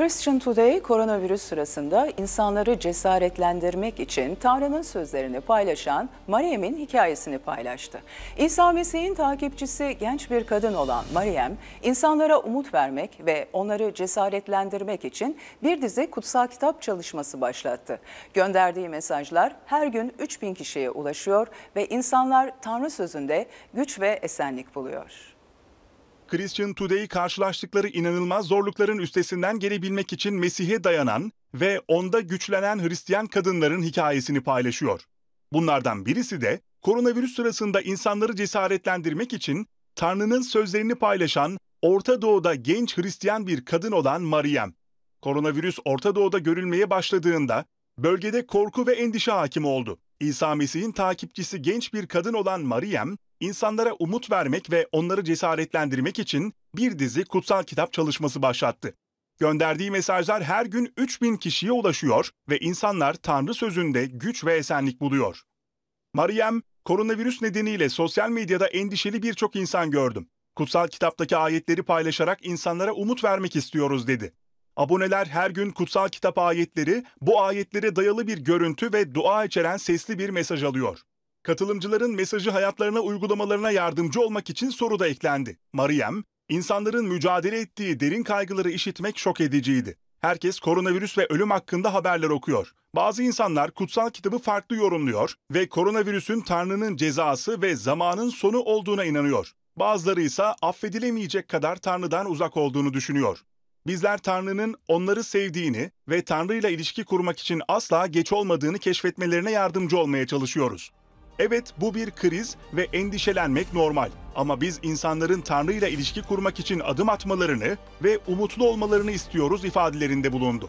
Christian Today koronavirüs sırasında insanları cesaretlendirmek için Tanrı'nın sözlerini paylaşan Mariem'in hikayesini paylaştı. İsa Mesih'in takipçisi genç bir kadın olan Mariem, insanlara umut vermek ve onları cesaretlendirmek için bir dizi kutsal kitap çalışması başlattı. Gönderdiği mesajlar her gün 3000 kişiye ulaşıyor ve insanlar Tanrı sözünde güç ve esenlik buluyor. Christian Today karşılaştıkları inanılmaz zorlukların üstesinden gelebilmek için Mesih'e dayanan ve onda güçlenen Hristiyan kadınların hikayesini paylaşıyor. Bunlardan birisi de koronavirüs sırasında insanları cesaretlendirmek için Tanrı'nın sözlerini paylaşan Orta Doğu'da genç Hristiyan bir kadın olan Mariam. Koronavirüs Orta Doğu'da görülmeye başladığında bölgede korku ve endişe hakim oldu. İsa Mesih'in takipçisi genç bir kadın olan Mariam, insanlara umut vermek ve onları cesaretlendirmek için bir dizi kutsal kitap çalışması başlattı. Gönderdiği mesajlar her gün 3000 kişiye ulaşıyor ve insanlar Tanrı sözünde güç ve esenlik buluyor. Mariem, koronavirüs nedeniyle sosyal medyada endişeli birçok insan gördüm. Kutsal kitaptaki ayetleri paylaşarak insanlara umut vermek istiyoruz dedi. Aboneler her gün kutsal kitap ayetleri, bu ayetlere dayalı bir görüntü ve dua içeren sesli bir mesaj alıyor katılımcıların mesajı hayatlarına uygulamalarına yardımcı olmak için soru da eklendi. Mariem, insanların mücadele ettiği derin kaygıları işitmek şok ediciydi. Herkes koronavirüs ve ölüm hakkında haberler okuyor. Bazı insanlar kutsal kitabı farklı yorumluyor ve koronavirüsün Tanrı'nın cezası ve zamanın sonu olduğuna inanıyor. Bazıları ise affedilemeyecek kadar Tanrı'dan uzak olduğunu düşünüyor. Bizler Tanrı'nın onları sevdiğini ve Tanrı ile ilişki kurmak için asla geç olmadığını keşfetmelerine yardımcı olmaya çalışıyoruz. Evet bu bir kriz ve endişelenmek normal. Ama biz insanların Tanrı ile ilişki kurmak için adım atmalarını ve umutlu olmalarını istiyoruz ifadelerinde bulundu.